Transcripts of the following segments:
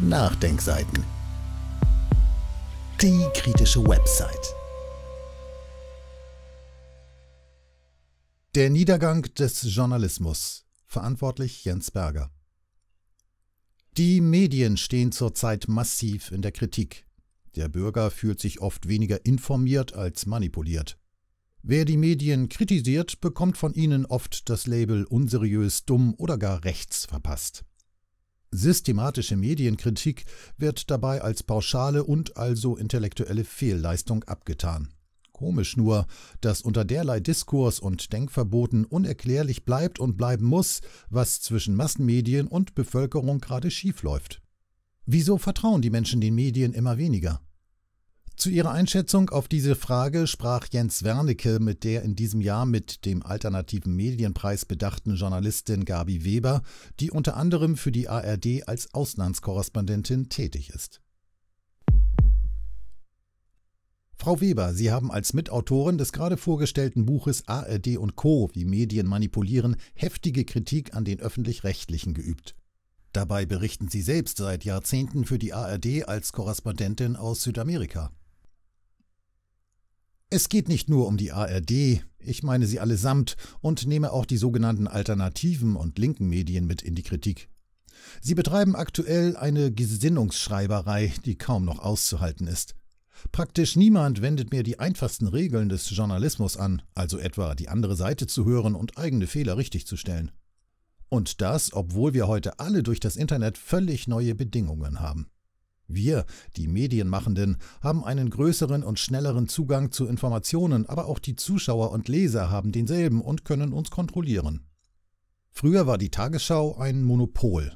Nachdenkseiten. Die kritische Website. Der Niedergang des Journalismus. Verantwortlich Jens Berger. Die Medien stehen zurzeit massiv in der Kritik. Der Bürger fühlt sich oft weniger informiert als manipuliert. Wer die Medien kritisiert, bekommt von ihnen oft das Label unseriös, dumm oder gar rechts verpasst. Systematische Medienkritik wird dabei als pauschale und also intellektuelle Fehlleistung abgetan. Komisch nur, dass unter derlei Diskurs und Denkverboten unerklärlich bleibt und bleiben muss, was zwischen Massenmedien und Bevölkerung gerade schiefläuft. Wieso vertrauen die Menschen den Medien immer weniger? Zu Ihrer Einschätzung auf diese Frage sprach Jens Wernicke mit der in diesem Jahr mit dem Alternativen Medienpreis bedachten Journalistin Gabi Weber, die unter anderem für die ARD als Auslandskorrespondentin tätig ist. Frau Weber, Sie haben als Mitautorin des gerade vorgestellten Buches ARD und Co. wie Medien manipulieren heftige Kritik an den öffentlich-rechtlichen geübt. Dabei berichten Sie selbst seit Jahrzehnten für die ARD als Korrespondentin aus Südamerika. Es geht nicht nur um die ARD, ich meine sie allesamt und nehme auch die sogenannten alternativen und linken Medien mit in die Kritik. Sie betreiben aktuell eine Gesinnungsschreiberei, die kaum noch auszuhalten ist. Praktisch niemand wendet mir die einfachsten Regeln des Journalismus an, also etwa die andere Seite zu hören und eigene Fehler richtigzustellen. Und das, obwohl wir heute alle durch das Internet völlig neue Bedingungen haben. Wir, die Medienmachenden, haben einen größeren und schnelleren Zugang zu Informationen, aber auch die Zuschauer und Leser haben denselben und können uns kontrollieren. Früher war die Tagesschau ein Monopol.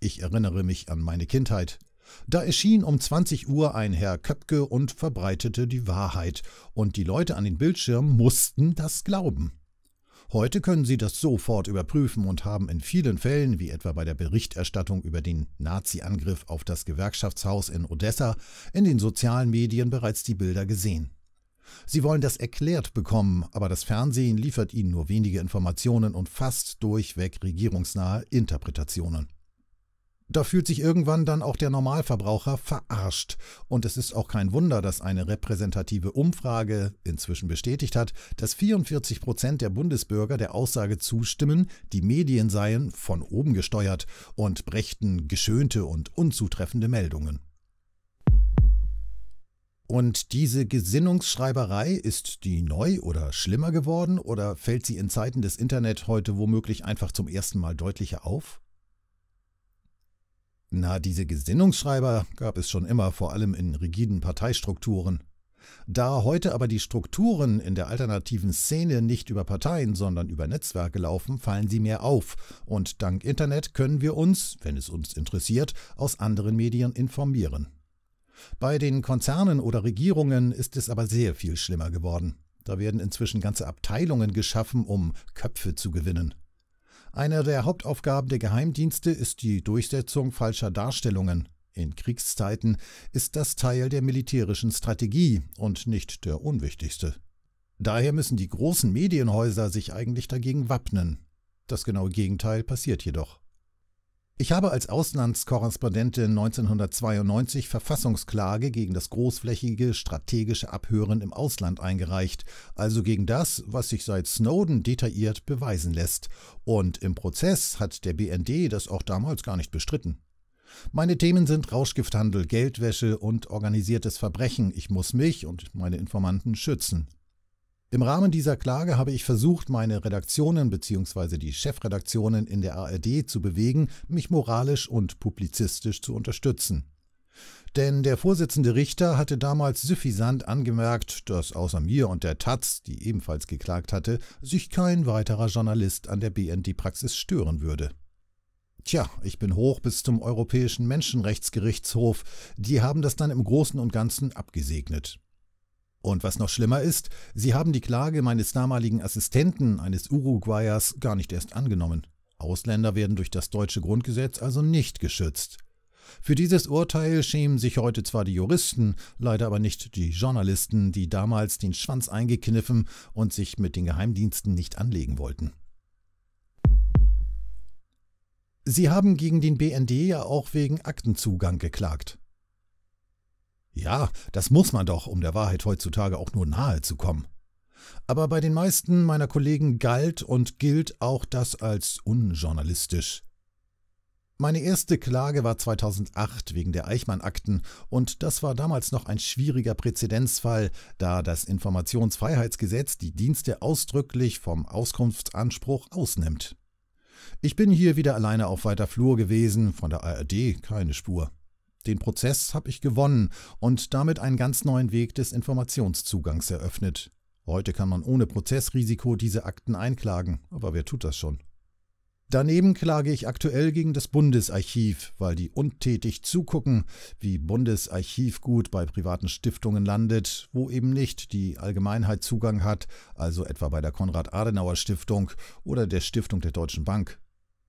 Ich erinnere mich an meine Kindheit. Da erschien um 20 Uhr ein Herr Köpke und verbreitete die Wahrheit, und die Leute an den Bildschirmen mussten das glauben. Heute können Sie das sofort überprüfen und haben in vielen Fällen, wie etwa bei der Berichterstattung über den Nazi-Angriff auf das Gewerkschaftshaus in Odessa, in den sozialen Medien bereits die Bilder gesehen. Sie wollen das erklärt bekommen, aber das Fernsehen liefert Ihnen nur wenige Informationen und fast durchweg regierungsnahe Interpretationen. Da fühlt sich irgendwann dann auch der Normalverbraucher verarscht. Und es ist auch kein Wunder, dass eine repräsentative Umfrage inzwischen bestätigt hat, dass 44 Prozent der Bundesbürger der Aussage zustimmen, die Medien seien von oben gesteuert und brächten geschönte und unzutreffende Meldungen. Und diese Gesinnungsschreiberei, ist die neu oder schlimmer geworden oder fällt sie in Zeiten des Internet heute womöglich einfach zum ersten Mal deutlicher auf? Na, diese Gesinnungsschreiber gab es schon immer, vor allem in rigiden Parteistrukturen. Da heute aber die Strukturen in der alternativen Szene nicht über Parteien, sondern über Netzwerke laufen, fallen sie mehr auf. Und dank Internet können wir uns, wenn es uns interessiert, aus anderen Medien informieren. Bei den Konzernen oder Regierungen ist es aber sehr viel schlimmer geworden. Da werden inzwischen ganze Abteilungen geschaffen, um Köpfe zu gewinnen. Eine der Hauptaufgaben der Geheimdienste ist die Durchsetzung falscher Darstellungen. In Kriegszeiten ist das Teil der militärischen Strategie und nicht der unwichtigste. Daher müssen die großen Medienhäuser sich eigentlich dagegen wappnen. Das genaue Gegenteil passiert jedoch. Ich habe als Auslandskorrespondentin 1992 Verfassungsklage gegen das großflächige strategische Abhören im Ausland eingereicht, also gegen das, was sich seit Snowden detailliert beweisen lässt. Und im Prozess hat der BND das auch damals gar nicht bestritten. Meine Themen sind Rauschgifthandel, Geldwäsche und organisiertes Verbrechen. Ich muss mich und meine Informanten schützen. Im Rahmen dieser Klage habe ich versucht, meine Redaktionen bzw. die Chefredaktionen in der ARD zu bewegen, mich moralisch und publizistisch zu unterstützen. Denn der vorsitzende Richter hatte damals suffisant angemerkt, dass außer mir und der Taz, die ebenfalls geklagt hatte, sich kein weiterer Journalist an der BND-Praxis stören würde. Tja, ich bin hoch bis zum Europäischen Menschenrechtsgerichtshof. Die haben das dann im Großen und Ganzen abgesegnet. Und was noch schlimmer ist, sie haben die Klage meines damaligen Assistenten, eines Uruguayers, gar nicht erst angenommen. Ausländer werden durch das deutsche Grundgesetz also nicht geschützt. Für dieses Urteil schämen sich heute zwar die Juristen, leider aber nicht die Journalisten, die damals den Schwanz eingekniffen und sich mit den Geheimdiensten nicht anlegen wollten. Sie haben gegen den BND ja auch wegen Aktenzugang geklagt. Ja, das muss man doch, um der Wahrheit heutzutage auch nur nahe zu kommen. Aber bei den meisten meiner Kollegen galt und gilt auch das als unjournalistisch. Meine erste Klage war 2008 wegen der Eichmann-Akten und das war damals noch ein schwieriger Präzedenzfall, da das Informationsfreiheitsgesetz die Dienste ausdrücklich vom Auskunftsanspruch ausnimmt. Ich bin hier wieder alleine auf weiter Flur gewesen, von der ARD keine Spur. Den Prozess habe ich gewonnen und damit einen ganz neuen Weg des Informationszugangs eröffnet. Heute kann man ohne Prozessrisiko diese Akten einklagen, aber wer tut das schon? Daneben klage ich aktuell gegen das Bundesarchiv, weil die untätig zugucken, wie Bundesarchivgut bei privaten Stiftungen landet, wo eben nicht die Allgemeinheit Zugang hat, also etwa bei der Konrad-Adenauer-Stiftung oder der Stiftung der Deutschen Bank.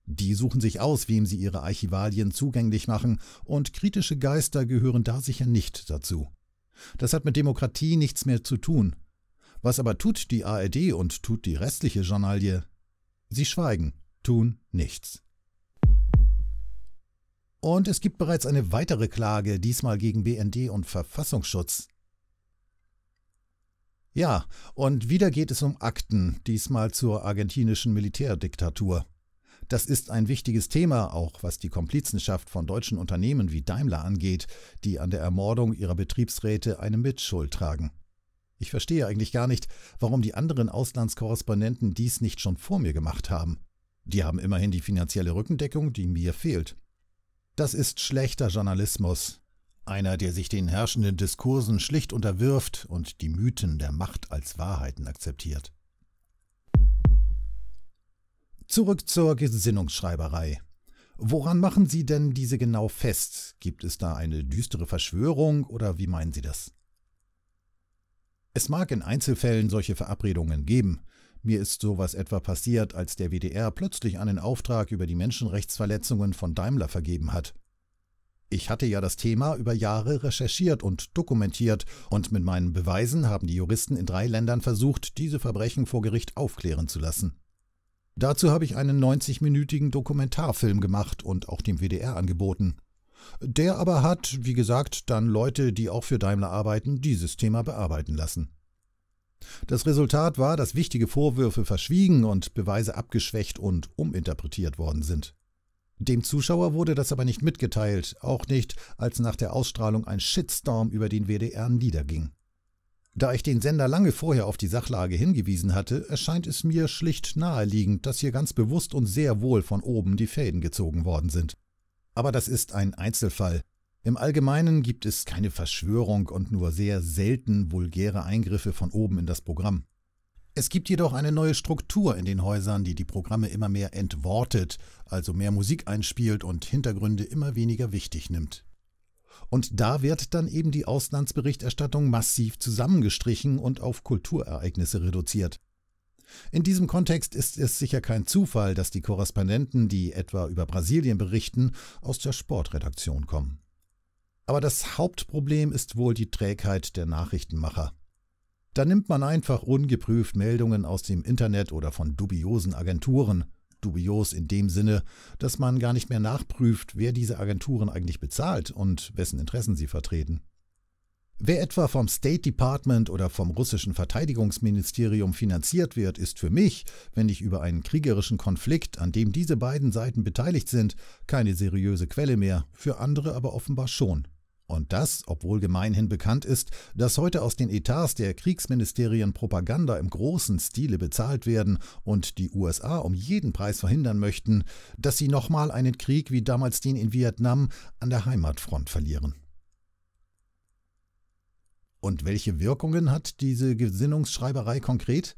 Die suchen sich aus, wem sie ihre Archivalien zugänglich machen, und kritische Geister gehören da sicher nicht dazu. Das hat mit Demokratie nichts mehr zu tun. Was aber tut die ARD und tut die restliche Journalie? Sie schweigen, tun nichts. Und es gibt bereits eine weitere Klage, diesmal gegen BND und Verfassungsschutz. Ja, und wieder geht es um Akten, diesmal zur argentinischen Militärdiktatur. Das ist ein wichtiges Thema, auch was die Komplizenschaft von deutschen Unternehmen wie Daimler angeht, die an der Ermordung ihrer Betriebsräte eine Mitschuld tragen. Ich verstehe eigentlich gar nicht, warum die anderen Auslandskorrespondenten dies nicht schon vor mir gemacht haben. Die haben immerhin die finanzielle Rückendeckung, die mir fehlt. Das ist schlechter Journalismus. Einer, der sich den herrschenden Diskursen schlicht unterwirft und die Mythen der Macht als Wahrheiten akzeptiert. Zurück zur Gesinnungsschreiberei. Woran machen Sie denn diese genau fest? Gibt es da eine düstere Verschwörung oder wie meinen Sie das? Es mag in Einzelfällen solche Verabredungen geben. Mir ist sowas etwa passiert, als der WDR plötzlich einen Auftrag über die Menschenrechtsverletzungen von Daimler vergeben hat. Ich hatte ja das Thema über Jahre recherchiert und dokumentiert, und mit meinen Beweisen haben die Juristen in drei Ländern versucht, diese Verbrechen vor Gericht aufklären zu lassen. Dazu habe ich einen 90-minütigen Dokumentarfilm gemacht und auch dem WDR angeboten. Der aber hat, wie gesagt, dann Leute, die auch für Daimler arbeiten, dieses Thema bearbeiten lassen. Das Resultat war, dass wichtige Vorwürfe verschwiegen und Beweise abgeschwächt und uminterpretiert worden sind. Dem Zuschauer wurde das aber nicht mitgeteilt, auch nicht, als nach der Ausstrahlung ein Shitstorm über den WDR niederging. Da ich den Sender lange vorher auf die Sachlage hingewiesen hatte, erscheint es mir schlicht naheliegend, dass hier ganz bewusst und sehr wohl von oben die Fäden gezogen worden sind. Aber das ist ein Einzelfall. Im Allgemeinen gibt es keine Verschwörung und nur sehr selten vulgäre Eingriffe von oben in das Programm. Es gibt jedoch eine neue Struktur in den Häusern, die die Programme immer mehr entwortet, also mehr Musik einspielt und Hintergründe immer weniger wichtig nimmt. Und da wird dann eben die Auslandsberichterstattung massiv zusammengestrichen und auf Kulturereignisse reduziert. In diesem Kontext ist es sicher kein Zufall, dass die Korrespondenten, die etwa über Brasilien berichten, aus der Sportredaktion kommen. Aber das Hauptproblem ist wohl die Trägheit der Nachrichtenmacher. Da nimmt man einfach ungeprüft Meldungen aus dem Internet oder von dubiosen Agenturen, dubios in dem Sinne, dass man gar nicht mehr nachprüft, wer diese Agenturen eigentlich bezahlt und wessen Interessen sie vertreten. Wer etwa vom State Department oder vom russischen Verteidigungsministerium finanziert wird, ist für mich, wenn ich über einen kriegerischen Konflikt, an dem diese beiden Seiten beteiligt sind, keine seriöse Quelle mehr, für andere aber offenbar schon. Und das, obwohl gemeinhin bekannt ist, dass heute aus den Etats der Kriegsministerien Propaganda im großen Stile bezahlt werden und die USA um jeden Preis verhindern möchten, dass sie nochmal einen Krieg wie damals den in Vietnam an der Heimatfront verlieren. Und welche Wirkungen hat diese Gesinnungsschreiberei konkret?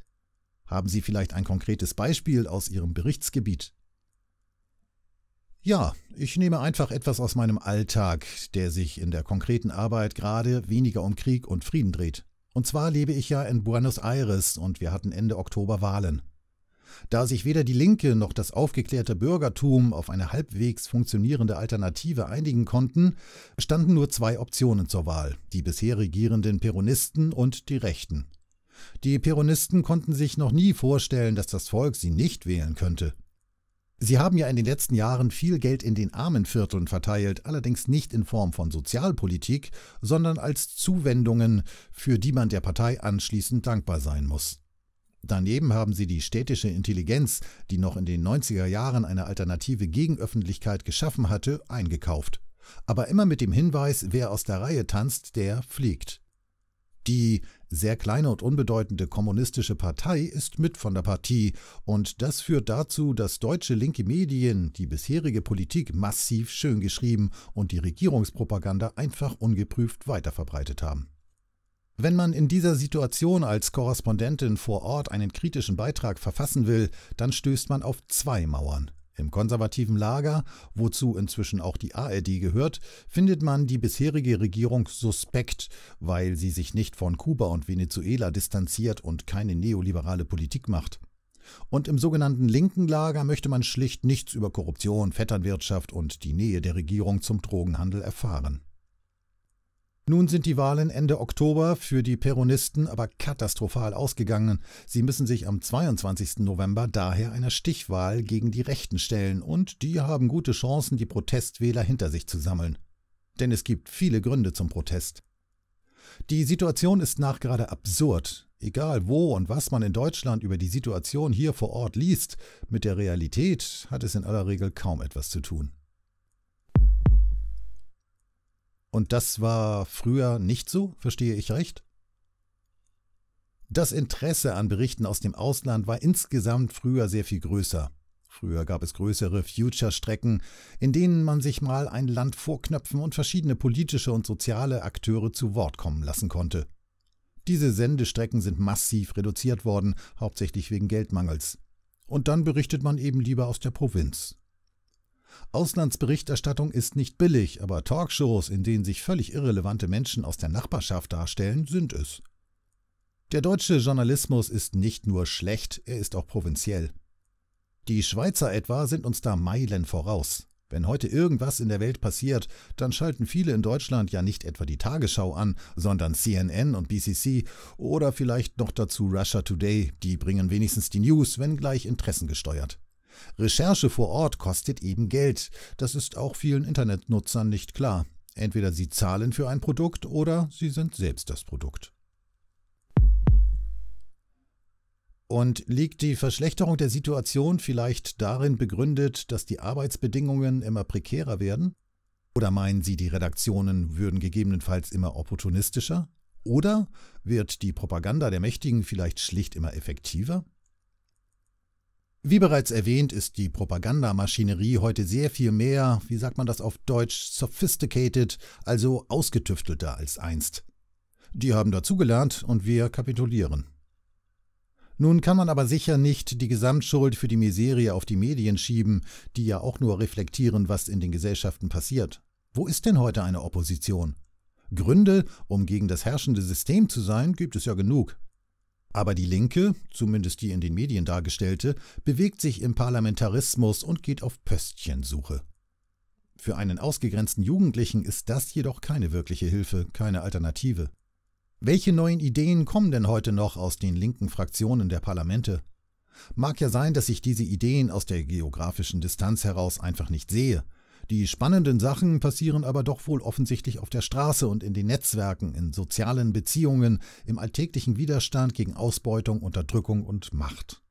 Haben Sie vielleicht ein konkretes Beispiel aus Ihrem Berichtsgebiet? Ja, ich nehme einfach etwas aus meinem Alltag, der sich in der konkreten Arbeit gerade weniger um Krieg und Frieden dreht. Und zwar lebe ich ja in Buenos Aires und wir hatten Ende Oktober Wahlen. Da sich weder die Linke noch das aufgeklärte Bürgertum auf eine halbwegs funktionierende Alternative einigen konnten, standen nur zwei Optionen zur Wahl, die bisher regierenden Peronisten und die Rechten. Die Peronisten konnten sich noch nie vorstellen, dass das Volk sie nicht wählen könnte. Sie haben ja in den letzten Jahren viel Geld in den Armenvierteln verteilt, allerdings nicht in Form von Sozialpolitik, sondern als Zuwendungen, für die man der Partei anschließend dankbar sein muss. Daneben haben sie die städtische Intelligenz, die noch in den 90er Jahren eine alternative Gegenöffentlichkeit geschaffen hatte, eingekauft. Aber immer mit dem Hinweis, wer aus der Reihe tanzt, der fliegt. Die sehr kleine und unbedeutende Kommunistische Partei ist mit von der Partie und das führt dazu, dass deutsche linke Medien die bisherige Politik massiv schön geschrieben und die Regierungspropaganda einfach ungeprüft weiterverbreitet haben. Wenn man in dieser Situation als Korrespondentin vor Ort einen kritischen Beitrag verfassen will, dann stößt man auf zwei Mauern. Im konservativen Lager, wozu inzwischen auch die ARD gehört, findet man die bisherige Regierung suspekt, weil sie sich nicht von Kuba und Venezuela distanziert und keine neoliberale Politik macht. Und im sogenannten linken Lager möchte man schlicht nichts über Korruption, Vetternwirtschaft und die Nähe der Regierung zum Drogenhandel erfahren. Nun sind die Wahlen Ende Oktober für die Peronisten aber katastrophal ausgegangen. Sie müssen sich am 22. November daher einer Stichwahl gegen die Rechten stellen und die haben gute Chancen, die Protestwähler hinter sich zu sammeln. Denn es gibt viele Gründe zum Protest. Die Situation ist nachgerade absurd. Egal wo und was man in Deutschland über die Situation hier vor Ort liest, mit der Realität hat es in aller Regel kaum etwas zu tun. Und das war früher nicht so, verstehe ich recht? Das Interesse an Berichten aus dem Ausland war insgesamt früher sehr viel größer. Früher gab es größere Future-Strecken, in denen man sich mal ein Land vorknöpfen und verschiedene politische und soziale Akteure zu Wort kommen lassen konnte. Diese Sendestrecken sind massiv reduziert worden, hauptsächlich wegen Geldmangels. Und dann berichtet man eben lieber aus der Provinz. Auslandsberichterstattung ist nicht billig, aber Talkshows, in denen sich völlig irrelevante Menschen aus der Nachbarschaft darstellen, sind es. Der deutsche Journalismus ist nicht nur schlecht, er ist auch provinziell. Die Schweizer etwa sind uns da Meilen voraus. Wenn heute irgendwas in der Welt passiert, dann schalten viele in Deutschland ja nicht etwa die Tagesschau an, sondern CNN und BCC oder vielleicht noch dazu Russia Today, die bringen wenigstens die News, wenngleich gleich interessengesteuert. Recherche vor Ort kostet eben Geld. Das ist auch vielen Internetnutzern nicht klar. Entweder sie zahlen für ein Produkt oder sie sind selbst das Produkt. Und liegt die Verschlechterung der Situation vielleicht darin begründet, dass die Arbeitsbedingungen immer prekärer werden? Oder meinen Sie, die Redaktionen würden gegebenenfalls immer opportunistischer? Oder wird die Propaganda der Mächtigen vielleicht schlicht immer effektiver? Wie bereits erwähnt, ist die Propagandamaschinerie heute sehr viel mehr, wie sagt man das auf Deutsch, sophisticated, also ausgetüftelter als einst. Die haben dazugelernt und wir kapitulieren. Nun kann man aber sicher nicht die Gesamtschuld für die Miserie auf die Medien schieben, die ja auch nur reflektieren, was in den Gesellschaften passiert. Wo ist denn heute eine Opposition? Gründe, um gegen das herrschende System zu sein, gibt es ja genug. Aber die Linke, zumindest die in den Medien dargestellte, bewegt sich im Parlamentarismus und geht auf Pöstchensuche. Für einen ausgegrenzten Jugendlichen ist das jedoch keine wirkliche Hilfe, keine Alternative. Welche neuen Ideen kommen denn heute noch aus den linken Fraktionen der Parlamente? Mag ja sein, dass ich diese Ideen aus der geografischen Distanz heraus einfach nicht sehe, die spannenden Sachen passieren aber doch wohl offensichtlich auf der Straße und in den Netzwerken, in sozialen Beziehungen, im alltäglichen Widerstand gegen Ausbeutung, Unterdrückung und Macht.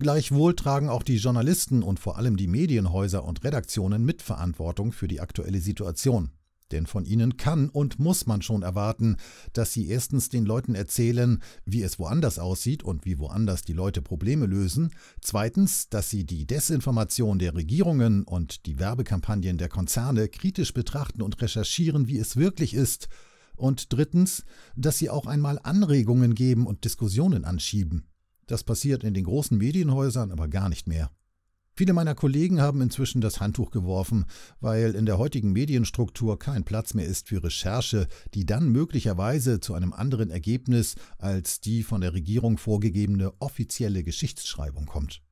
Gleichwohl tragen auch die Journalisten und vor allem die Medienhäuser und Redaktionen Mitverantwortung für die aktuelle Situation. Denn von ihnen kann und muss man schon erwarten, dass sie erstens den Leuten erzählen, wie es woanders aussieht und wie woanders die Leute Probleme lösen, zweitens, dass sie die Desinformation der Regierungen und die Werbekampagnen der Konzerne kritisch betrachten und recherchieren, wie es wirklich ist, und drittens, dass sie auch einmal Anregungen geben und Diskussionen anschieben. Das passiert in den großen Medienhäusern aber gar nicht mehr. Viele meiner Kollegen haben inzwischen das Handtuch geworfen, weil in der heutigen Medienstruktur kein Platz mehr ist für Recherche, die dann möglicherweise zu einem anderen Ergebnis als die von der Regierung vorgegebene offizielle Geschichtsschreibung kommt.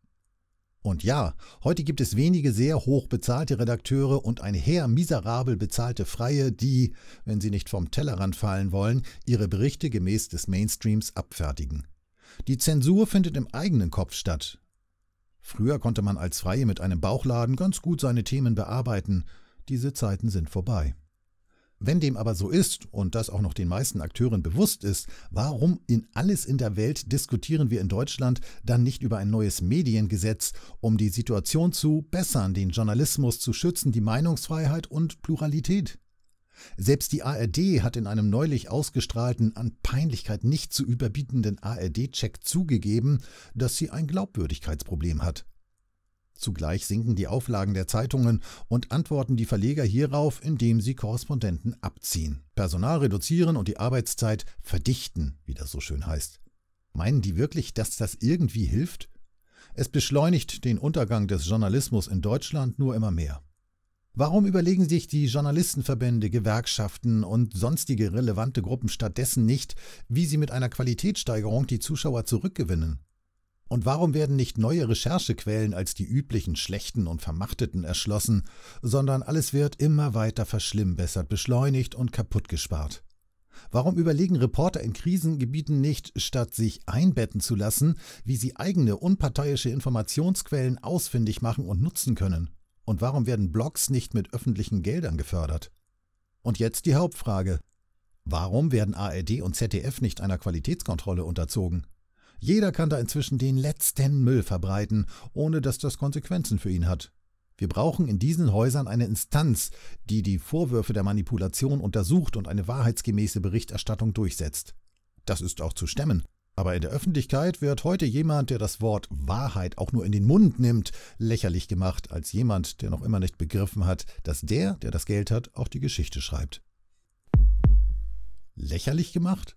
Und ja, heute gibt es wenige sehr hoch bezahlte Redakteure und ein Heer miserabel bezahlte Freie, die, wenn sie nicht vom Tellerrand fallen wollen, ihre Berichte gemäß des Mainstreams abfertigen. Die Zensur findet im eigenen Kopf statt, Früher konnte man als Freie mit einem Bauchladen ganz gut seine Themen bearbeiten. Diese Zeiten sind vorbei. Wenn dem aber so ist, und das auch noch den meisten Akteuren bewusst ist, warum in alles in der Welt diskutieren wir in Deutschland dann nicht über ein neues Mediengesetz, um die Situation zu bessern, den Journalismus zu schützen, die Meinungsfreiheit und Pluralität? Selbst die ARD hat in einem neulich ausgestrahlten, an Peinlichkeit nicht zu überbietenden ARD-Check zugegeben, dass sie ein Glaubwürdigkeitsproblem hat. Zugleich sinken die Auflagen der Zeitungen und antworten die Verleger hierauf, indem sie Korrespondenten abziehen, Personal reduzieren und die Arbeitszeit verdichten, wie das so schön heißt. Meinen die wirklich, dass das irgendwie hilft? Es beschleunigt den Untergang des Journalismus in Deutschland nur immer mehr. Warum überlegen sich die Journalistenverbände, Gewerkschaften und sonstige relevante Gruppen stattdessen nicht, wie sie mit einer Qualitätssteigerung die Zuschauer zurückgewinnen? Und warum werden nicht neue Recherchequellen als die üblichen schlechten und vermachteten erschlossen, sondern alles wird immer weiter verschlimmbessert, beschleunigt und kaputtgespart? Warum überlegen Reporter in Krisengebieten nicht, statt sich einbetten zu lassen, wie sie eigene unparteiische Informationsquellen ausfindig machen und nutzen können? Und warum werden Blogs nicht mit öffentlichen Geldern gefördert? Und jetzt die Hauptfrage. Warum werden ARD und ZDF nicht einer Qualitätskontrolle unterzogen? Jeder kann da inzwischen den letzten Müll verbreiten, ohne dass das Konsequenzen für ihn hat. Wir brauchen in diesen Häusern eine Instanz, die die Vorwürfe der Manipulation untersucht und eine wahrheitsgemäße Berichterstattung durchsetzt. Das ist auch zu stemmen. Aber in der Öffentlichkeit wird heute jemand, der das Wort Wahrheit auch nur in den Mund nimmt, lächerlich gemacht, als jemand, der noch immer nicht begriffen hat, dass der, der das Geld hat, auch die Geschichte schreibt. Lächerlich gemacht?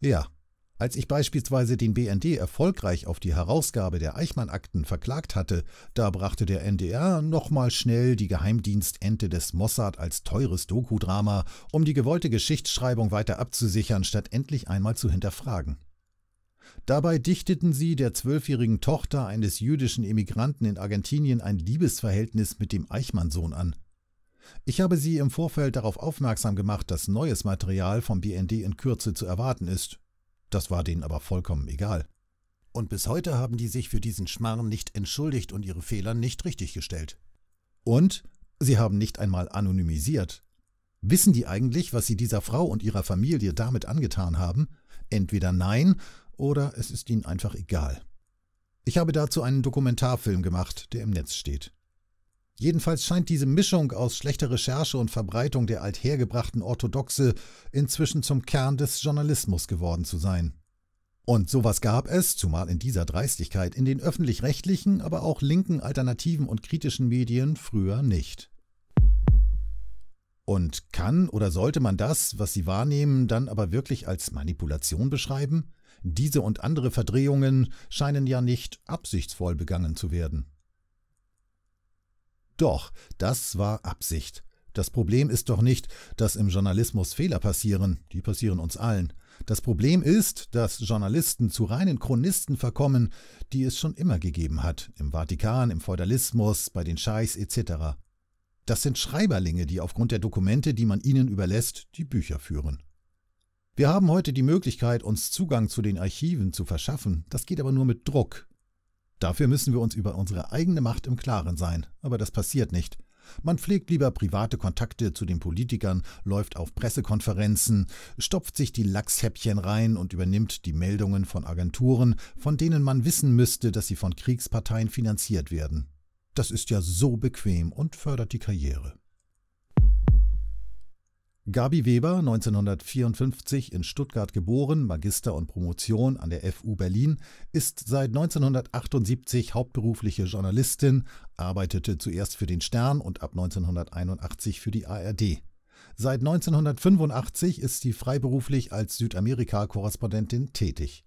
Ja, als ich beispielsweise den BND erfolgreich auf die Herausgabe der Eichmann-Akten verklagt hatte, da brachte der NDR nochmal schnell die Geheimdienstente des Mossad als teures Dokudrama, um die gewollte Geschichtsschreibung weiter abzusichern, statt endlich einmal zu hinterfragen. Dabei dichteten sie der zwölfjährigen Tochter eines jüdischen Emigranten in Argentinien ein Liebesverhältnis mit dem Eichmann-Sohn an. Ich habe sie im Vorfeld darauf aufmerksam gemacht, dass neues Material vom BND in Kürze zu erwarten ist, das war denen aber vollkommen egal. Und bis heute haben die sich für diesen Schmarrn nicht entschuldigt und ihre Fehler nicht richtiggestellt. Und sie haben nicht einmal anonymisiert. Wissen die eigentlich, was sie dieser Frau und ihrer Familie damit angetan haben? Entweder nein oder es ist ihnen einfach egal. Ich habe dazu einen Dokumentarfilm gemacht, der im Netz steht. Jedenfalls scheint diese Mischung aus schlechter Recherche und Verbreitung der althergebrachten Orthodoxe inzwischen zum Kern des Journalismus geworden zu sein. Und sowas gab es, zumal in dieser Dreistigkeit, in den öffentlich-rechtlichen, aber auch linken alternativen und kritischen Medien früher nicht. Und kann oder sollte man das, was sie wahrnehmen, dann aber wirklich als Manipulation beschreiben? Diese und andere Verdrehungen scheinen ja nicht absichtsvoll begangen zu werden. Doch, das war Absicht. Das Problem ist doch nicht, dass im Journalismus Fehler passieren, die passieren uns allen. Das Problem ist, dass Journalisten zu reinen Chronisten verkommen, die es schon immer gegeben hat, im Vatikan, im Feudalismus, bei den Scheichs etc. Das sind Schreiberlinge, die aufgrund der Dokumente, die man ihnen überlässt, die Bücher führen. Wir haben heute die Möglichkeit, uns Zugang zu den Archiven zu verschaffen, das geht aber nur mit Druck, Dafür müssen wir uns über unsere eigene Macht im Klaren sein, aber das passiert nicht. Man pflegt lieber private Kontakte zu den Politikern, läuft auf Pressekonferenzen, stopft sich die Lachshäppchen rein und übernimmt die Meldungen von Agenturen, von denen man wissen müsste, dass sie von Kriegsparteien finanziert werden. Das ist ja so bequem und fördert die Karriere. Gabi Weber, 1954 in Stuttgart geboren, Magister und Promotion an der FU Berlin, ist seit 1978 hauptberufliche Journalistin, arbeitete zuerst für den Stern und ab 1981 für die ARD. Seit 1985 ist sie freiberuflich als Südamerika-Korrespondentin tätig.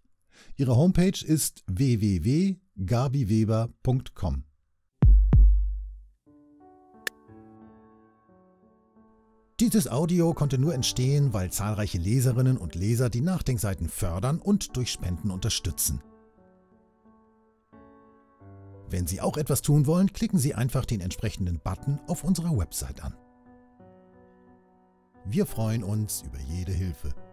Ihre Homepage ist www.gabiweber.com. Dieses Audio konnte nur entstehen, weil zahlreiche Leserinnen und Leser die Nachdenkseiten fördern und durch Spenden unterstützen. Wenn Sie auch etwas tun wollen, klicken Sie einfach den entsprechenden Button auf unserer Website an. Wir freuen uns über jede Hilfe.